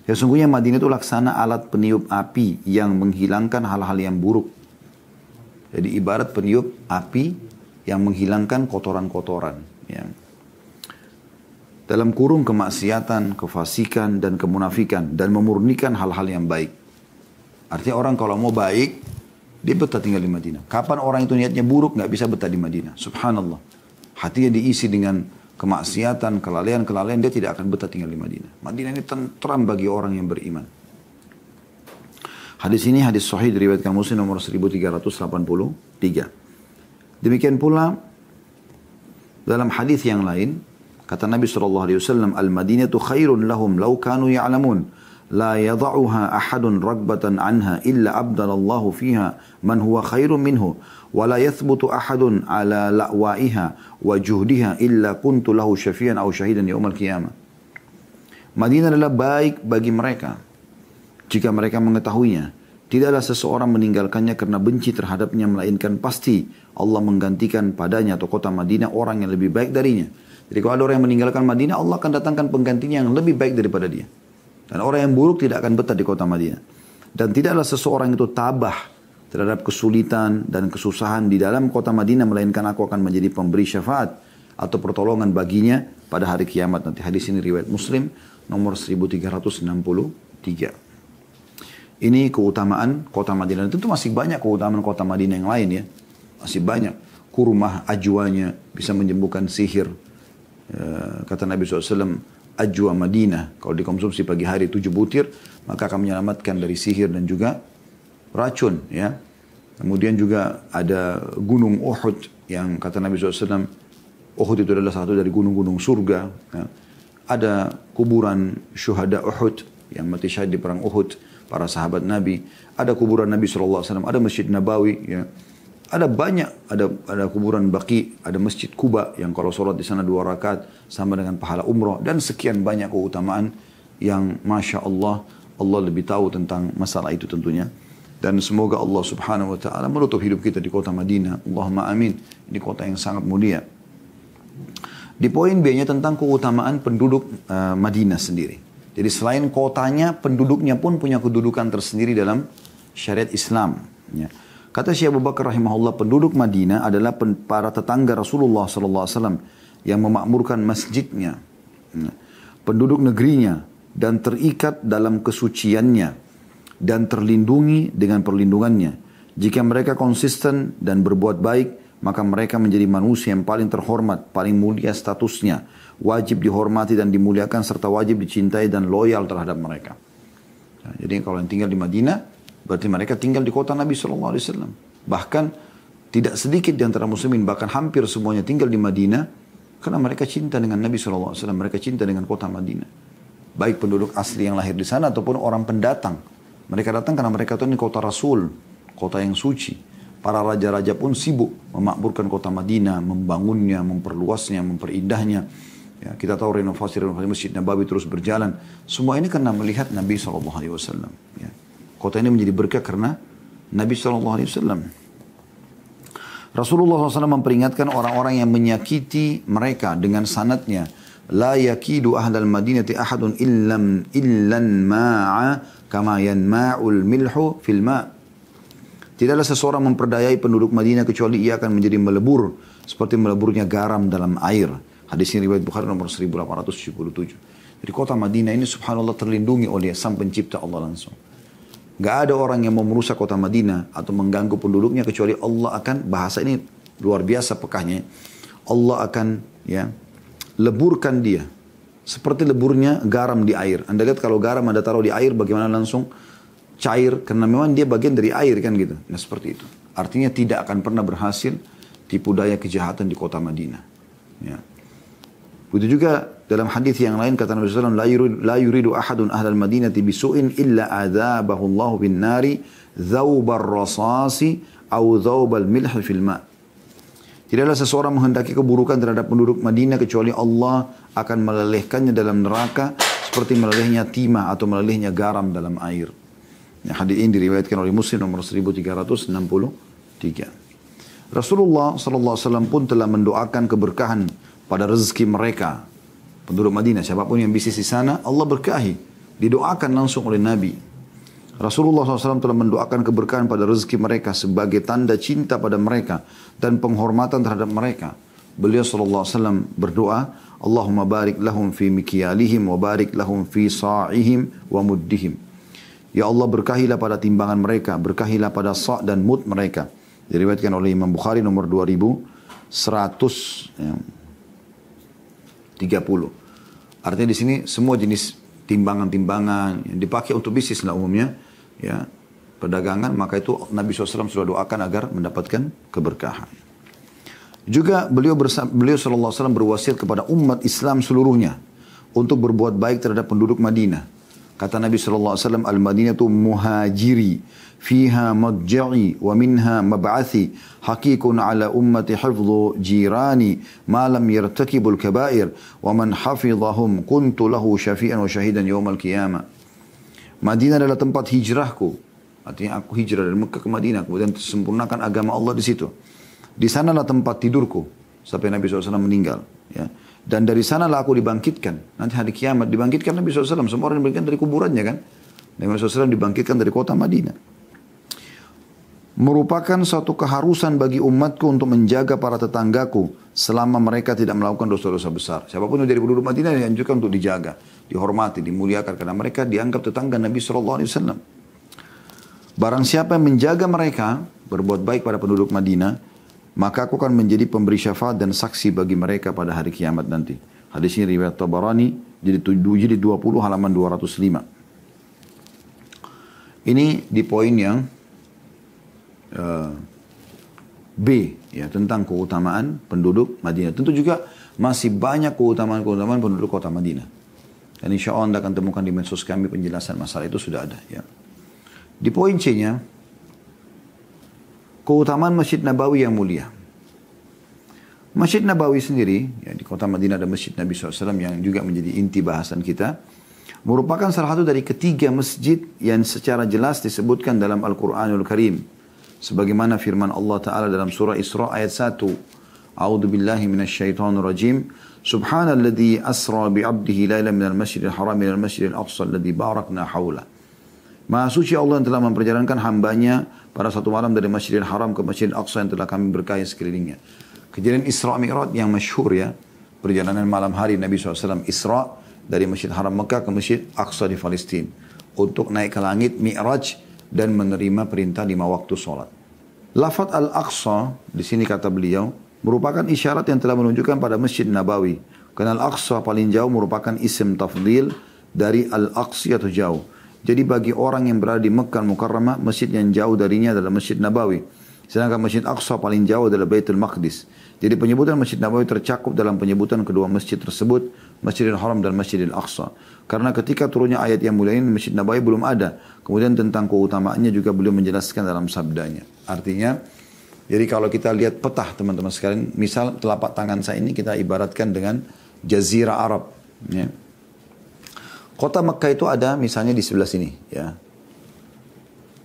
Ya sungguhnya Madinah itu laksana alat peniup api yang menghilangkan hal-hal yang buruk. Jadi ibarat peniup api yang menghilangkan kotoran-kotoran. Ya. Dalam kurung kemaksiatan, kefasikan, dan kemunafikan. Dan memurnikan hal-hal yang baik. Artinya orang kalau mau baik, dia betah tinggal di Madinah. Kapan orang itu niatnya buruk, nggak bisa betah di Madinah. Subhanallah. Hatinya diisi dengan kemaksiatan, kelalaian-kelalaian, dia tidak akan betah tinggal di Madinah. Madinah ini tentram bagi orang yang beriman. Hadis ini hadis sahih diriwayatkan Muslim nomor 1383. Demikian pula dalam hadis yang lain kata Nabi sallallahu alaihi wasallam al-Madinatu khairun lahum law kanu ya'lamun la yad'uha ahadun ragbatan anha illa abdalallahu fiha man huwa khairun minhu wala yathbutu ahadun ala la'waiha wa juhdiha illa kuntu lahu syafian au syahidan القيامة Madinah adalah baik bagi mereka jika mereka mengetahuinya. Tidaklah seseorang meninggalkannya karena benci terhadapnya melainkan pasti Allah menggantikan padanya atau kota Madinah orang yang lebih baik darinya. Jadi kalau ada orang yang meninggalkan Madinah, Allah akan datangkan penggantinya yang lebih baik daripada dia. Dan orang yang buruk tidak akan betah di kota Madinah. Dan tidaklah seseorang itu tabah terhadap kesulitan dan kesusahan di dalam kota Madinah melainkan aku akan menjadi pemberi syafaat atau pertolongan baginya pada hari kiamat nanti hadis ini riwayat Muslim nomor 1363 ini keutamaan kota Madinah tentu masih banyak keutamaan kota Madinah yang lain ya masih banyak kurma ajwanya bisa menyembuhkan sihir eh, kata Nabi SAW ajwa Madinah kalau dikonsumsi pagi hari tujuh butir maka akan menyelamatkan dari sihir dan juga racun ya. Kemudian juga ada gunung Uhud yang kata Nabi SAW, Uhud itu adalah satu dari gunung-gunung surga. Ya. Ada kuburan syuhada Uhud yang mati syahid di perang Uhud, para sahabat Nabi. Ada kuburan Nabi SAW, ada masjid Nabawi ya. Ada banyak, ada ada kuburan Baki, ada masjid Kuba yang kalau sholat di sana dua rakaat sama dengan pahala umroh dan sekian banyak keutamaan yang masya Allah Allah lebih tahu tentang masalah itu tentunya dan semoga Allah Subhanahu wa taala menutup hidup kita di kota Madinah. Allahumma amin. Ini kota yang sangat mulia. Di poin B-nya tentang keutamaan penduduk uh, Madinah sendiri. Jadi selain kotanya, penduduknya pun punya kedudukan tersendiri dalam syariat Islam. Ya. Kata Syekh Abu Bakar rahimahullah, penduduk Madinah adalah pen para tetangga Rasulullah SAW yang memakmurkan masjidnya, ya, penduduk negerinya, dan terikat dalam kesuciannya dan terlindungi dengan perlindungannya. Jika mereka konsisten dan berbuat baik, maka mereka menjadi manusia yang paling terhormat, paling mulia statusnya, wajib dihormati dan dimuliakan serta wajib dicintai dan loyal terhadap mereka. Nah, jadi kalau yang tinggal di Madinah, berarti mereka tinggal di kota Nabi SAW. Bahkan tidak sedikit di antara muslimin, bahkan hampir semuanya tinggal di Madinah, karena mereka cinta dengan Nabi SAW, mereka cinta dengan kota Madinah. Baik penduduk asli yang lahir di sana ataupun orang pendatang mereka datang karena mereka tahu ini kota Rasul, kota yang suci. Para raja-raja pun sibuk memakmurkan kota Madinah, membangunnya, memperluasnya, memperindahnya. Ya, kita tahu renovasi-renovasi Masjid Nabawi terus berjalan. Semua ini karena melihat Nabi SAW. Ya. Kota ini menjadi berkah karena Nabi SAW. Rasulullah SAW memperingatkan orang-orang yang menyakiti mereka dengan sanatnya la yakidu ahlal madinati ahadun illam illan ma'a kama yanma'ul milhu fil ma' Tidaklah seseorang memperdayai penduduk Madinah kecuali ia akan menjadi melebur seperti meleburnya garam dalam air. Hadis ini riwayat Bukhari nomor 1877. Jadi kota Madinah ini subhanallah terlindungi oleh sang pencipta Allah langsung. Gak ada orang yang mau merusak kota Madinah atau mengganggu penduduknya kecuali Allah akan bahasa ini luar biasa pekahnya. Allah akan ya leburkan dia. Seperti leburnya garam di air. Anda lihat kalau garam Anda taruh di air bagaimana langsung cair. Karena memang dia bagian dari air kan gitu. Nah seperti itu. Artinya tidak akan pernah berhasil tipu daya kejahatan di kota Madinah. Ya. Begitu juga dalam hadis yang lain kata Nabi SAW, La yuridu, la yuridu ahadun ahlal madinati bisu'in illa adhabahu bin nari zawbar rasasi au zawbal milh fil ma' Tidaklah seseorang menghendaki keburukan terhadap penduduk Madinah kecuali Allah akan melelehkannya dalam neraka seperti melelehnya timah atau melelehnya garam dalam air. Ya, hadis ini diriwayatkan oleh Muslim nomor 1363. Rasulullah Alaihi sallallahu Wasallam pun telah mendoakan keberkahan pada rezeki mereka. Penduduk Madinah, siapapun yang bisnis di sana, Allah berkahi. Didoakan langsung oleh Nabi Rasulullah SAW telah mendoakan keberkahan pada rezeki mereka sebagai tanda cinta pada mereka dan penghormatan terhadap mereka. Beliau SAW berdoa, Allahumma barik lahum fi mikyalihim wa barik lahum fi sa'ihim wa muddihim. Ya Allah berkahilah pada timbangan mereka, berkahilah pada sa' dan mud mereka. Diriwayatkan oleh Imam Bukhari nomor 2100 ya, 30. Artinya di sini semua jenis timbangan-timbangan yang dipakai untuk bisnis lah umumnya ya perdagangan maka itu Nabi SAW sudah doakan agar mendapatkan keberkahan. Juga beliau beliau SAW berwasiat kepada umat Islam seluruhnya untuk berbuat baik terhadap penduduk Madinah. Kata Nabi SAW, Al-Madinah itu muhajiri, fiha madja'i, wa minha mab'athi, hakikun ala ummati hifzu jirani, ma lam yartakibul kabair, wa man hafidhahum kuntu lahu syafi'an wa syahidan yawmal qiyamah. Madinah adalah tempat hijrahku. Artinya aku hijrah dari Mekah ke Madinah. Kemudian sempurnakan agama Allah di situ. Di sanalah tempat tidurku. Sampai Nabi SAW meninggal. Ya. Dan dari sanalah aku dibangkitkan. Nanti hari kiamat dibangkitkan Nabi SAW. Semua orang dibangkitkan dari kuburannya kan. Nabi SAW dibangkitkan dari kota Madinah merupakan suatu keharusan bagi umatku untuk menjaga para tetanggaku selama mereka tidak melakukan dosa-dosa besar. Siapapun yang jadi penduduk Madinah dianjurkan untuk dijaga, dihormati, dimuliakan karena mereka dianggap tetangga Nabi Shallallahu Alaihi Wasallam. Barang siapa yang menjaga mereka, berbuat baik pada penduduk Madinah, maka aku akan menjadi pemberi syafaat dan saksi bagi mereka pada hari kiamat nanti. Hadis ini riwayat Tabarani, jadi 20 halaman 205. Ini di poin yang B ya tentang keutamaan penduduk Madinah. Tentu juga masih banyak keutamaan-keutamaan penduduk kota Madinah. Dan insya Allah Anda akan temukan di medsos kami penjelasan masalah itu sudah ada ya. Di poin C-nya, keutamaan Masjid Nabawi yang mulia. Masjid Nabawi sendiri, ya, di kota Madinah ada Masjid Nabi SAW yang juga menjadi inti bahasan kita, merupakan salah satu dari ketiga masjid yang secara jelas disebutkan dalam Al-Quranul Karim sebagaimana firman Allah taala dalam surah Isra ayat 1 A'udhu billahi minasyaitonir rajim Subhanalladzi asra bi 'abdihi lailan minal masjidil haram ilal masjidil aqsa alladzi barakna Hawla. Maha suci Allah yang telah memperjalankan hambanya pada satu malam dari Masjidil Haram ke Masjidil Aqsa yang telah kami berkaya sekelilingnya. Kejadian Isra Mi'raj yang masyhur ya. Perjalanan malam hari Nabi SAW Isra dari Masjid Haram Mekah ke Masjid Aqsa di Palestina. Untuk naik ke langit Mi'raj dan menerima perintah lima waktu sholat. Lafat Al-Aqsa, di sini kata beliau, merupakan isyarat yang telah menunjukkan pada Masjid Nabawi. Karena Al-Aqsa paling jauh merupakan isim tafdil dari Al-Aqsi atau jauh. Jadi bagi orang yang berada di Mekah Mukarramah, masjid yang jauh darinya adalah Masjid Nabawi. Sedangkan Masjid Aqsa paling jauh adalah Baitul Maqdis. Jadi penyebutan Masjid Nabawi tercakup dalam penyebutan kedua masjid tersebut Masjidil Haram dan Masjidil Aqsa. Karena ketika turunnya ayat yang mulia ini Masjid Nabawi belum ada. Kemudian tentang keutamaannya juga belum menjelaskan dalam sabdanya. Artinya, jadi kalau kita lihat petah teman-teman sekalian, misal telapak tangan saya ini kita ibaratkan dengan Jazirah Arab. Ya. Kota Mekah itu ada misalnya di sebelah sini. ya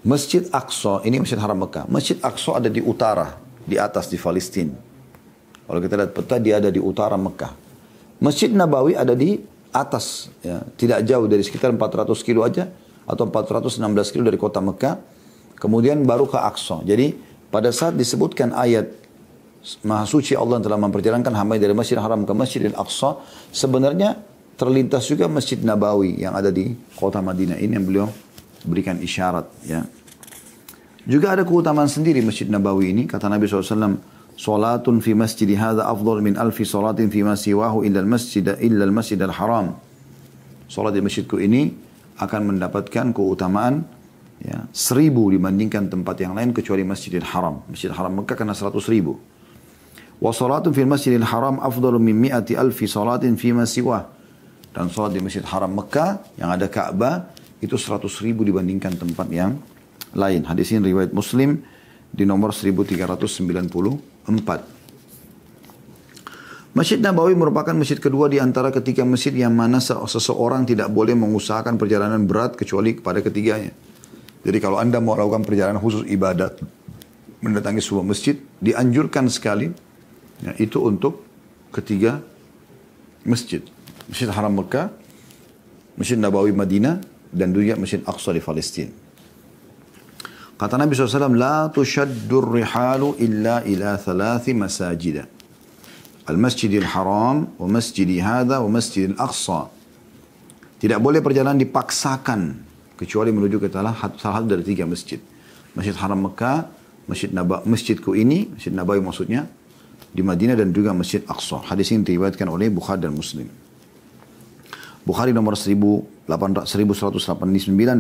Masjid Aqsa, ini Masjid Haram Mekah. Masjid Aqsa ada di utara, di atas di Palestina. Kalau kita lihat peta, dia ada di utara Mekah. Masjid Nabawi ada di atas, ya, tidak jauh dari sekitar 400 kilo aja atau 416 kilo dari kota Mekah. Kemudian baru ke Aqsa. Jadi pada saat disebutkan ayat Maha Suci Allah telah memperjalankan hamba dari Masjid Haram ke Masjid Al-Aqsa, sebenarnya terlintas juga Masjid Nabawi yang ada di kota Madinah ini yang beliau berikan isyarat ya. Juga ada keutamaan sendiri Masjid Nabawi ini kata Nabi SAW Salatun fi masjid hadza afdal min alfi salatin fi ma siwahu illa al-masjid illa al-masjid al-haram. Salat di masjidku ini akan mendapatkan keutamaan ya, seribu dibandingkan tempat yang lain kecuali Masjidil Haram. Masjidil Haram Mekah kena seratus ribu. Wa salatun fi Masjidil Haram afdal min mi'ati alfi salatin fi siwah. Dan salat di Masjid Haram Mekah yang ada Ka'bah itu seratus ribu dibandingkan tempat yang lain. Hadis ini riwayat Muslim di nomor 1390. Empat. Masjid Nabawi merupakan masjid kedua di antara ketiga masjid yang mana seseorang tidak boleh mengusahakan perjalanan berat kecuali kepada ketiganya. Jadi kalau anda mau lakukan perjalanan khusus ibadat, mendatangi sebuah masjid, dianjurkan sekali, ya, itu untuk ketiga masjid. Masjid Haram Mekah, Masjid Nabawi Madinah, dan juga Masjid Aqsa di Palestina. Kata Nabi SAW, La tushaddu rihalu illa ila thalathi masajida. Al-Masjidil Haram, wa Masjidi Hadha, wa Masjidil Aqsa. Tidak boleh perjalanan dipaksakan, kecuali menuju ke salah satu dari tiga masjid. Masjid Haram Mekah, Masjid Naba, Masjidku ini, Masjid Nabawi maksudnya, di Madinah dan juga Masjid Aqsa. Hadis ini diriwayatkan oleh Bukhari dan Muslim. Bukhari nomor 1189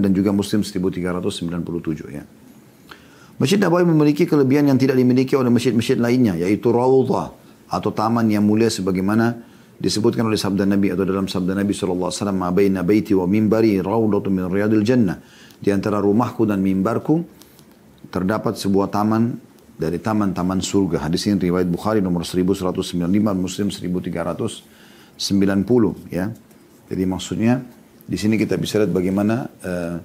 dan juga Muslim 1397 ya. Masjid Nabawi memiliki kelebihan yang tidak dimiliki oleh masjid-masjid lainnya yaitu raudhah atau taman yang mulia sebagaimana disebutkan oleh sabda Nabi atau dalam sabda Nabi sallallahu alaihi wasallam baina baiti wa mimbari raudhatun min riyadil jannah di antara rumahku dan mimbarku terdapat sebuah taman dari taman-taman surga. Hadis ini riwayat Bukhari nomor 1195, Muslim 1390 ya. Jadi maksudnya di sini kita bisa lihat bagaimana uh,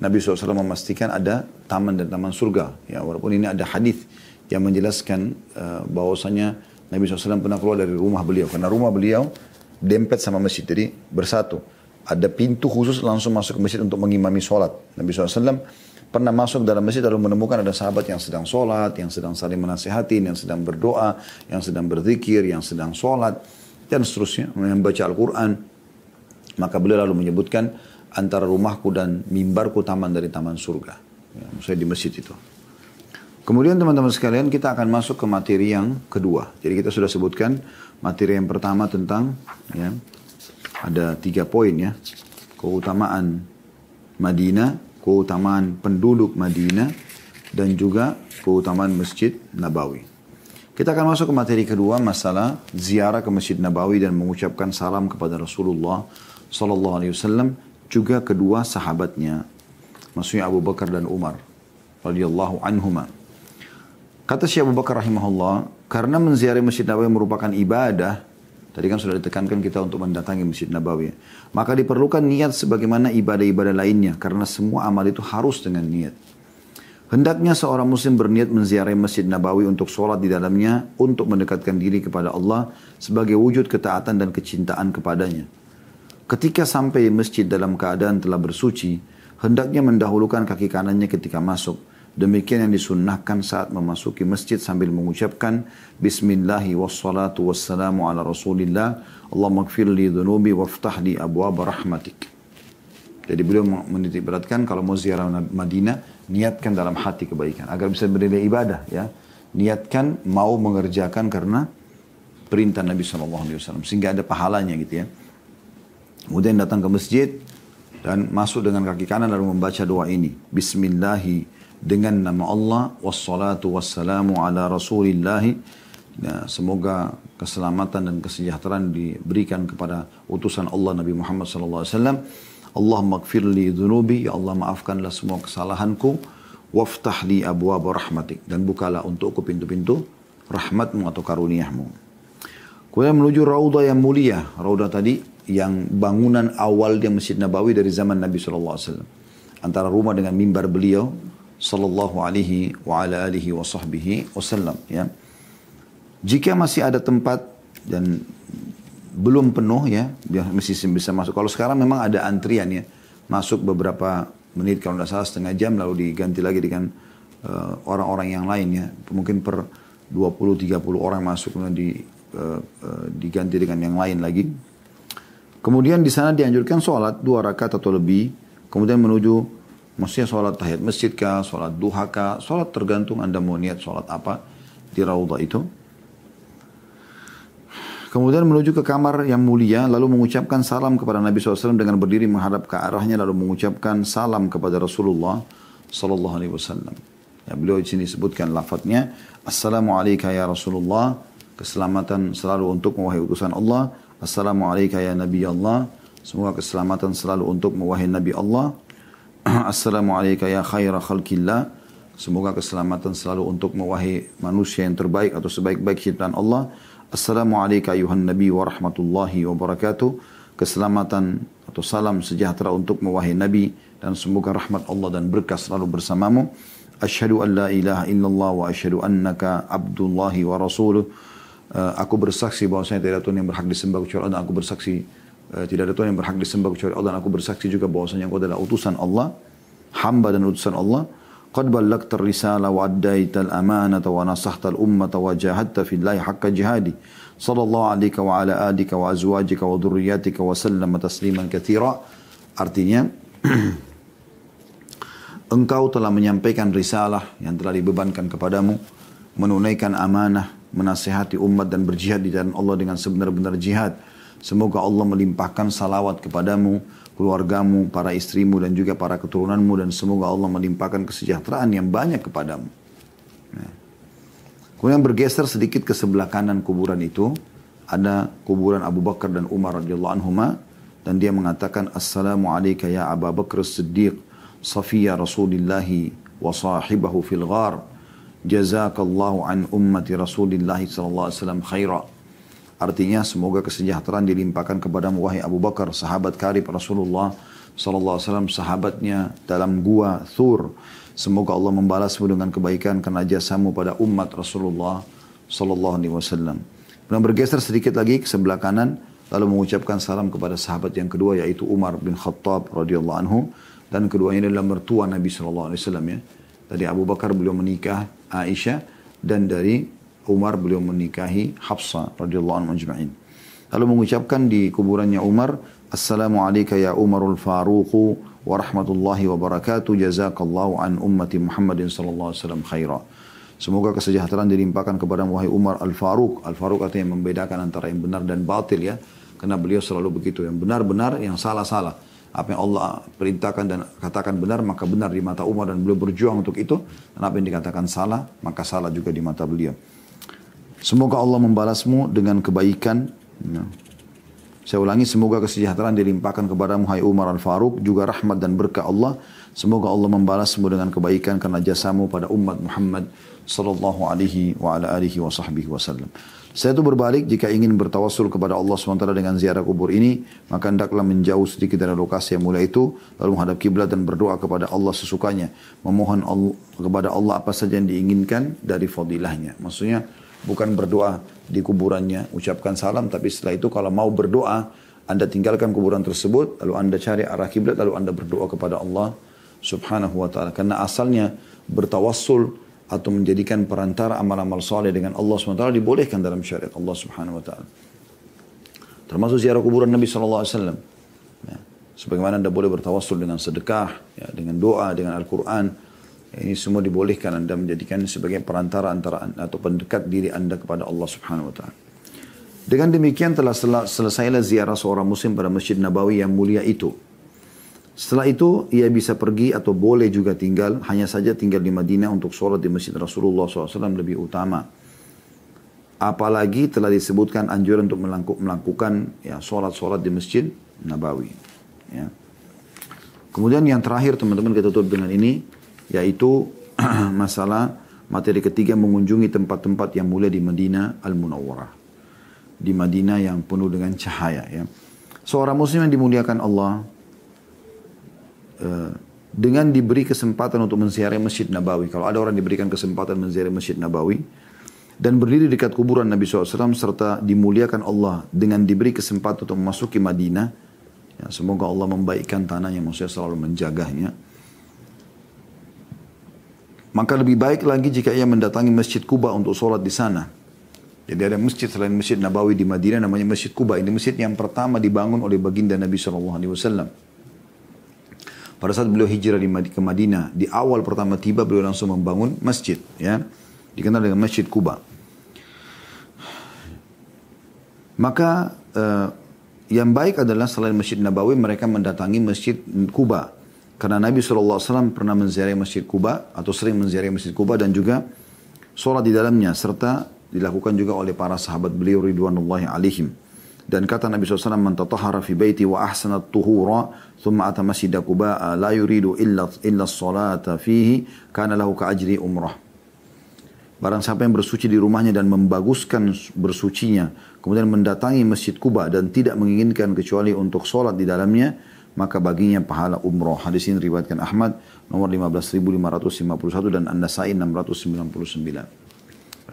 Nabi SAW memastikan ada taman dan taman surga. Ya, walaupun ini ada hadis yang menjelaskan uh, bahwasanya Nabi SAW pernah keluar dari rumah beliau. Karena rumah beliau dempet sama masjid, jadi bersatu. Ada pintu khusus langsung masuk ke masjid untuk mengimami sholat. Nabi SAW pernah masuk dalam masjid lalu menemukan ada sahabat yang sedang sholat, yang sedang saling menasihati, yang sedang berdoa, yang sedang berzikir, yang sedang sholat, dan seterusnya. Membaca Al-Quran. Maka beliau lalu menyebutkan antara rumahku dan mimbarku taman dari taman surga. Ya, saya di masjid itu. Kemudian teman-teman sekalian kita akan masuk ke materi yang kedua. Jadi kita sudah sebutkan materi yang pertama tentang ya, ada tiga poin ya. Keutamaan Madinah, keutamaan penduduk Madinah, dan juga keutamaan Masjid Nabawi. Kita akan masuk ke materi kedua masalah ziarah ke Masjid Nabawi dan mengucapkan salam kepada Rasulullah Sallallahu Alaihi Wasallam juga kedua sahabatnya, maksudnya Abu Bakar dan Umar radhiyallahu anhuma. Kata Syekh Abu Bakar rahimahullah, karena menziarahi Masjid Nabawi merupakan ibadah, tadi kan sudah ditekankan kita untuk mendatangi Masjid Nabawi, maka diperlukan niat sebagaimana ibadah-ibadah lainnya, karena semua amal itu harus dengan niat. Hendaknya seorang muslim berniat menziarahi Masjid Nabawi untuk sholat di dalamnya, untuk mendekatkan diri kepada Allah sebagai wujud ketaatan dan kecintaan kepadanya. Ketika sampai masjid dalam keadaan telah bersuci, hendaknya mendahulukan kaki kanannya ketika masuk. Demikian yang disunnahkan saat memasuki masjid sambil mengucapkan Bismillahi wassalatu wassalamu ala rasulillah Allah li dhunubi li abwab rahmatik. Jadi beliau menitik beratkan kalau mau ziarah Madinah, niatkan dalam hati kebaikan. Agar bisa bernilai ibadah ya. Niatkan mau mengerjakan karena perintah Nabi SAW. Sehingga ada pahalanya gitu ya. Kemudian datang ke masjid dan masuk dengan kaki kanan lalu membaca doa ini. Bismillahi dengan nama Allah wassalatu wassalamu ala rasulillahi. Ya, semoga keselamatan dan kesejahteraan diberikan kepada utusan Allah Nabi Muhammad sallallahu alaihi wasallam. Allah magfirli dhunubi, ya Allah maafkanlah semua kesalahanku, waftah li abu rahmatik dan bukalah untukku pintu-pintu rahmatmu atau karuniahmu. Kemudian menuju raudah yang mulia, raudah tadi yang bangunan awal dia Masjid Nabawi dari zaman Nabi SAW. Antara rumah dengan mimbar beliau sallallahu alaihi wa ala alihi wa wasallam ya. Jika masih ada tempat dan belum penuh ya, dia ya, masih bisa masuk. Kalau sekarang memang ada antrian ya, masuk beberapa menit kalau tidak salah setengah jam lalu diganti lagi dengan eh, orang-orang uh, yang lain ya. Mungkin per 20-30 orang masuk kemudian di, uh, uh, diganti dengan yang lain lagi. Kemudian di sana dianjurkan sholat dua rakaat atau lebih, kemudian menuju maksudnya sholat tahiyat masjid kah, sholat duha kah, sholat tergantung Anda mau niat sholat apa di raudah itu. Kemudian menuju ke kamar yang mulia, lalu mengucapkan salam kepada Nabi SAW dengan berdiri menghadap ke arahnya, lalu mengucapkan salam kepada Rasulullah Sallallahu Alaihi Wasallam. Ya, beliau di sini sebutkan lafadznya, Assalamualaikum ya Rasulullah, keselamatan selalu untuk wahai utusan Allah, Assalamualaikum ya Nabi Allah. Semoga keselamatan selalu untuk wahai Nabi Allah. Assalamualaikum ya khaira khalqillah. Semoga keselamatan selalu untuk wahai manusia yang terbaik atau sebaik-baik ciptaan Allah. Assalamualaikum ya ayuhan Nabi wa rahmatullahi wa barakatuh. Keselamatan atau salam sejahtera untuk wahai Nabi dan semoga rahmat Allah dan berkah selalu bersamamu. Ashhadu an la ilaha illallah wa ashhadu annaka abdullahi wa rasuluh uh, aku bersaksi bahwasanya tidak ada Tuhan yang berhak disembah kecuali Allah dan aku bersaksi uh, tidak ada Tuhan yang berhak disembah kecuali Allah dan aku bersaksi juga bahwasanya engkau adalah utusan Allah, hamba dan utusan Allah. Qad ballagta risala wa addaita al-amanata wa nasahta al-ummata wa jahadta fillahi haqqa jihadi. Sallallahu alaihi wa ala alika wa azwajika wa dhurriyyatika wa sallama tasliman katsira. Artinya engkau telah menyampaikan risalah yang telah dibebankan kepadamu, menunaikan amanah, menasehati umat dan berjihad di jalan Allah dengan sebenar-benar jihad. Semoga Allah melimpahkan salawat kepadamu, keluargamu, para istrimu dan juga para keturunanmu dan semoga Allah melimpahkan kesejahteraan yang banyak kepadamu. Nah. Kemudian bergeser sedikit ke sebelah kanan kuburan itu ada kuburan Abu Bakar dan Umar radhiyallahu anhuma dan dia mengatakan assalamu alayka ya Abu Bakar Siddiq safiya Rasulillahi wa sahibahu fil ghar jazakallahu an ummati Rasulillah sallallahu alaihi wasallam khaira. Artinya semoga kesejahteraan dilimpahkan kepada wahai Abu Bakar, sahabat karib Rasulullah sallallahu alaihi wasallam, sahabatnya dalam gua Thur. Semoga Allah membalasmu dengan kebaikan karena jasamu pada umat Rasulullah sallallahu alaihi wasallam. Kemudian bergeser sedikit lagi ke sebelah kanan lalu mengucapkan salam kepada sahabat yang kedua yaitu Umar bin Khattab radhiyallahu anhu dan keduanya adalah mertua Nabi sallallahu alaihi wasallam ya. Dari Abu Bakar beliau menikah Aisyah dan dari Umar beliau menikahi Hafsa radhiyallahu anhu majma'in. Lalu mengucapkan di kuburannya Umar, "Assalamu alayka ya Umarul Faruq wa rahmatullahi wa barakatuh jazakallahu an ummati Muhammadin sallallahu alaihi wasallam khaira." Semoga kesejahteraan dilimpahkan kepada wahai Umar Al-Faruq. Al-Faruq artinya membedakan antara yang benar dan batil ya. Karena beliau selalu begitu, yang benar-benar, yang salah-salah apa yang Allah perintahkan dan katakan benar maka benar di mata Umar dan beliau berjuang untuk itu dan apa yang dikatakan salah maka salah juga di mata beliau semoga Allah membalasmu dengan kebaikan ya. saya ulangi semoga kesejahteraan dilimpahkan kepadamu hai Umar Al Faruq juga rahmat dan berkah Allah semoga Allah membalasmu dengan kebaikan karena jasamu pada umat Muhammad sallallahu alaihi wa ala alihi wa sahbihi wasallam saya itu berbalik jika ingin bertawasul kepada Allah SWT dengan ziarah kubur ini, maka hendaklah menjauh sedikit dari lokasi yang mulia itu, lalu menghadap kiblat dan berdoa kepada Allah sesukanya, memohon Allah, kepada Allah apa saja yang diinginkan dari fadilahnya. Maksudnya bukan berdoa di kuburannya, ucapkan salam, tapi setelah itu kalau mau berdoa, Anda tinggalkan kuburan tersebut, lalu Anda cari arah kiblat, lalu Anda berdoa kepada Allah Subhanahu wa taala. Karena asalnya bertawassul atau menjadikan perantara amal-amal soleh dengan Allah SWT dibolehkan dalam syariat Allah Subhanahu Wa Taala. Termasuk ziarah kuburan Nabi Sallallahu Alaihi Wasallam. Ya. Sebagaimana anda boleh bertawassul dengan sedekah, ya, dengan doa, dengan Al-Quran. Ya, ini semua dibolehkan anda menjadikan sebagai perantara antara atau pendekat diri anda kepada Allah Subhanahu Wa Taala. Dengan demikian telah selesailah ziarah seorang muslim pada Masjid Nabawi yang mulia itu. Setelah itu ia bisa pergi atau boleh juga tinggal, hanya saja tinggal di Madinah untuk sholat di masjid Rasulullah SAW lebih utama. Apalagi telah disebutkan anjuran untuk melakukan ya, sholat-sholat di masjid Nabawi. Ya. Kemudian yang terakhir teman-teman kita tutup dengan ini, yaitu masalah materi ketiga mengunjungi tempat-tempat yang mulia di Madinah Al-Munawwarah. Di Madinah yang penuh dengan cahaya. Ya. Seorang muslim yang dimuliakan Allah, Eh, dengan diberi kesempatan untuk menziarahi Masjid Nabawi. Kalau ada orang diberikan kesempatan menziarahi Masjid Nabawi dan berdiri dekat kuburan Nabi SAW serta dimuliakan Allah dengan diberi kesempatan untuk memasuki Madinah. Ya, semoga Allah membaikkan tanah yang maksudnya selalu menjaganya. Maka lebih baik lagi jika ia mendatangi Masjid Kuba untuk sholat di sana. Jadi ada masjid selain Masjid Nabawi di Madinah namanya Masjid Kuba. Ini masjid yang pertama dibangun oleh baginda Nabi SAW. Pada saat beliau hijrah di, ke Madinah, di awal pertama tiba beliau langsung membangun masjid, ya, dikenal dengan Masjid Kuba. Maka uh, yang baik adalah selain Masjid Nabawi mereka mendatangi Masjid Kuba karena Nabi saw pernah menziarahi Masjid Kuba atau sering menziarahi Masjid Kuba dan juga sholat di dalamnya serta dilakukan juga oleh para sahabat beliau Ridwanullahi alaihim. Dan kata Nabi SAW, Man tatahara fi baiti wa ahsanat tuhura, thumma ata masjid Quba la yuridu illa, illa salata fihi, kana lahu ajri umrah. Barang siapa yang bersuci di rumahnya dan membaguskan bersucinya, kemudian mendatangi masjid Kuba dan tidak menginginkan kecuali untuk sholat di dalamnya, maka baginya pahala umroh. Hadis ini riwayatkan Ahmad nomor 15.551 dan An-Nasai 699.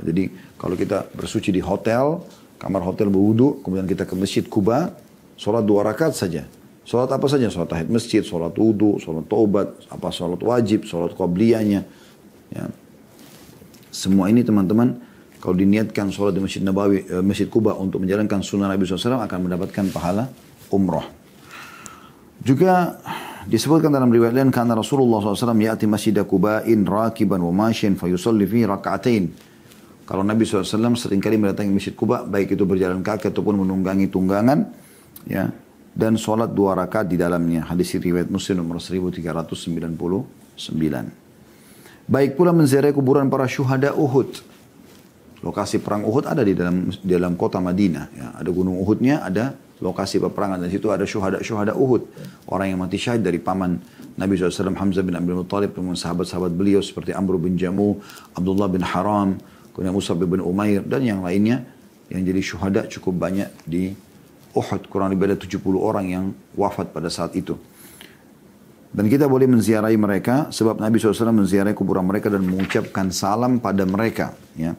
Jadi kalau kita bersuci di hotel, kamar hotel berwudu, kemudian kita ke masjid Kuba, sholat dua rakaat saja. Sholat apa saja, sholat tahid masjid, sholat wudu, sholat taubat, apa sholat wajib, sholat qabliyahnya. Ya. Semua ini teman-teman, kalau diniatkan sholat di Masjid Nabawi, eh, Masjid Kuba untuk menjalankan sunnah Nabi SAW akan mendapatkan pahala umroh. Juga disebutkan dalam riwayat lain karena Rasulullah SAW yati masjid kuba rakiban wa mashin fayusalli fi rakaatain. Kalau Nabi SAW seringkali mendatangi Masjid Kuba, baik itu berjalan kaki ataupun menunggangi tunggangan, ya, dan sholat dua rakaat di dalamnya. Hadis riwayat Muslim nomor 1399. Baik pula menziarahi kuburan para syuhada Uhud. Lokasi perang Uhud ada di dalam di dalam kota Madinah. Ya. Ada gunung Uhudnya, ada lokasi peperangan dan situ ada syuhada-syuhada Uhud. Orang yang mati syahid dari paman Nabi SAW Hamzah bin Abdul Muttalib, kemudian sahabat-sahabat beliau seperti Amr bin Jamu, Abdullah bin Haram, kemudian Musab bin Umair dan yang lainnya yang jadi syuhada cukup banyak di Uhud kurang lebih ada 70 orang yang wafat pada saat itu. Dan kita boleh menziarahi mereka sebab Nabi SAW menziarahi kuburan mereka dan mengucapkan salam pada mereka. Ya.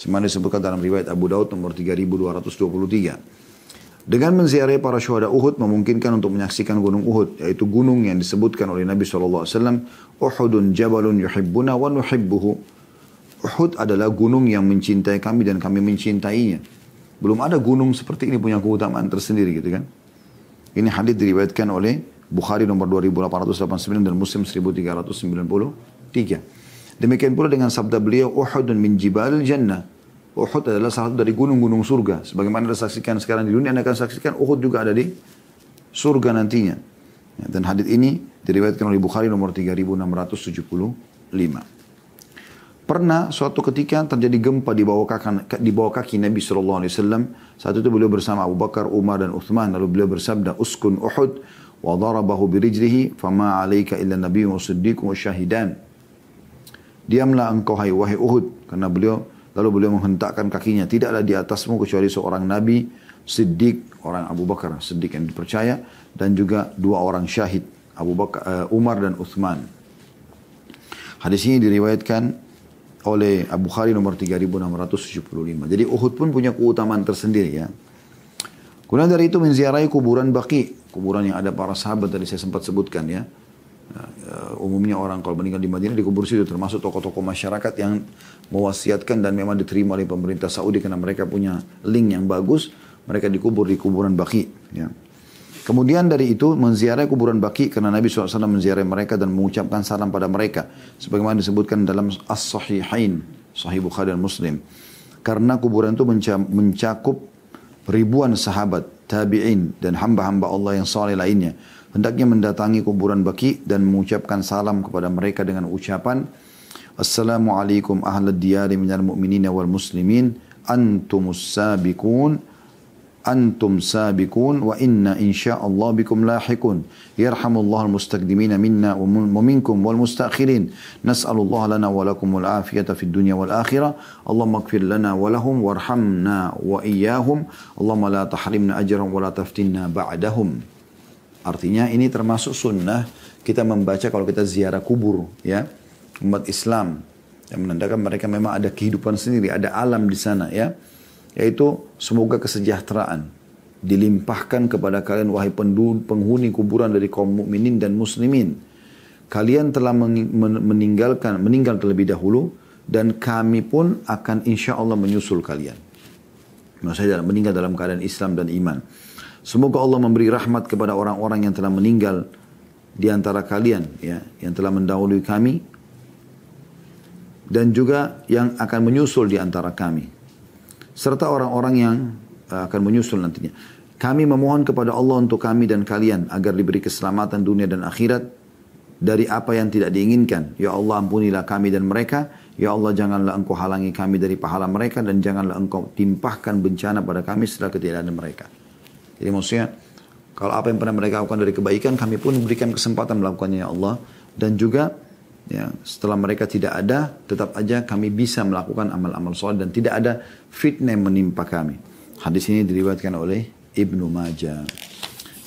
Semuanya disebutkan dalam riwayat Abu Daud nomor 3223. Dengan menziarahi para syuhada Uhud memungkinkan untuk menyaksikan gunung Uhud. Yaitu gunung yang disebutkan oleh Nabi SAW. Uhudun jabalun yuhibbuna wa nuhibbuhu. Uhud adalah gunung yang mencintai kami dan kami mencintainya. Belum ada gunung seperti ini punya keutamaan tersendiri gitu kan. Ini hadis diriwayatkan oleh Bukhari nomor 2889 dan Muslim 1393. Demikian pula dengan sabda beliau Uhud dan min jibal jannah. Uhud adalah salah satu dari gunung-gunung surga. Sebagaimana anda saksikan sekarang di dunia, anda akan saksikan Uhud juga ada di surga nantinya. Dan hadis ini diriwayatkan oleh Bukhari nomor 3675. Pernah suatu ketika terjadi gempa di bawah kaki, di bawah kaki Nabi Shallallahu Alaihi Wasallam. Saat itu beliau bersama Abu Bakar, Umar dan Uthman. Lalu beliau bersabda, Uskun Uhud, wa darabahu birijrihi, fama alaika illa Nabi wa siddiq wa syahidan. Diamlah engkau hai wahai Uhud, karena beliau lalu beliau menghentakkan kakinya. Tidaklah di atasmu kecuali seorang Nabi, Siddiq, orang Abu Bakar, Siddiq yang dipercaya, dan juga dua orang syahid, Abu Bakar, eh, Umar dan Uthman. Hadis ini diriwayatkan oleh Abu Bukhari nomor 3675. Jadi Uhud pun punya keutamaan tersendiri ya. Kemudian dari itu menziarahi kuburan Baki, kuburan yang ada para sahabat tadi saya sempat sebutkan ya. Nah, eh, umumnya orang kalau meninggal di Madinah dikubur situ termasuk tokoh-tokoh masyarakat yang mewasiatkan dan memang diterima oleh pemerintah Saudi karena mereka punya link yang bagus, mereka dikubur di kuburan Baki ya. Kemudian dari itu menziarahi kuburan Baki karena Nabi SAW menziarahi mereka dan mengucapkan salam pada mereka. Sebagaimana disebutkan dalam As-Sahihain, Sahih Bukhari dan Muslim. Karena kuburan itu mencakup ribuan sahabat, tabi'in, dan hamba-hamba Allah yang saleh lainnya. Hendaknya mendatangi kuburan Baki dan mengucapkan salam kepada mereka dengan ucapan, Assalamualaikum ahlad diyari minal mu'minina wal muslimin, antumus antum sabiqun wa inna insyaallah bikum lahiqun yarhamullahu almustakdimina minna wa minkum wal mustakhirin nas'alullah lana wa lakum al afiyata fid dunya wal akhirah Allahumma ighfir lana wa lahum warhamna wa iyyahum Allahumma la tahrimna ajrahum wa la taftinna ba'dahum artinya ini termasuk sunnah kita membaca kalau kita ziarah kubur ya umat Islam yang menandakan mereka memang ada kehidupan sendiri ada alam di sana ya yaitu Semoga kesejahteraan dilimpahkan kepada kalian wahai penghuni kuburan dari kaum mukminin dan muslimin. Kalian telah meninggalkan meninggal terlebih dahulu dan kami pun akan insya Allah menyusul kalian. Maksudnya meninggal dalam keadaan Islam dan iman. Semoga Allah memberi rahmat kepada orang-orang yang telah meninggal di antara kalian ya, yang telah mendahului kami dan juga yang akan menyusul di antara kami serta orang-orang yang uh, akan menyusul nantinya. Kami memohon kepada Allah untuk kami dan kalian agar diberi keselamatan dunia dan akhirat dari apa yang tidak diinginkan. Ya Allah ampunilah kami dan mereka. Ya Allah janganlah engkau halangi kami dari pahala mereka dan janganlah engkau timpahkan bencana pada kami setelah ketiadaan mereka. Jadi maksudnya kalau apa yang pernah mereka lakukan dari kebaikan kami pun berikan kesempatan melakukannya ya Allah dan juga Ya, setelah mereka tidak ada, tetap aja kami bisa melakukan amal-amal soleh dan tidak ada fitnah yang menimpa kami. Hadis ini diriwayatkan oleh Ibnu Majah.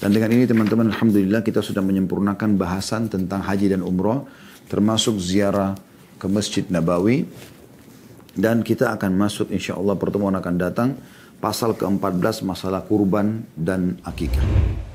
Dan dengan ini teman-teman Alhamdulillah kita sudah menyempurnakan bahasan tentang haji dan umroh. Termasuk ziarah ke Masjid Nabawi. Dan kita akan masuk insya Allah pertemuan akan datang. Pasal ke-14 masalah kurban dan akikah.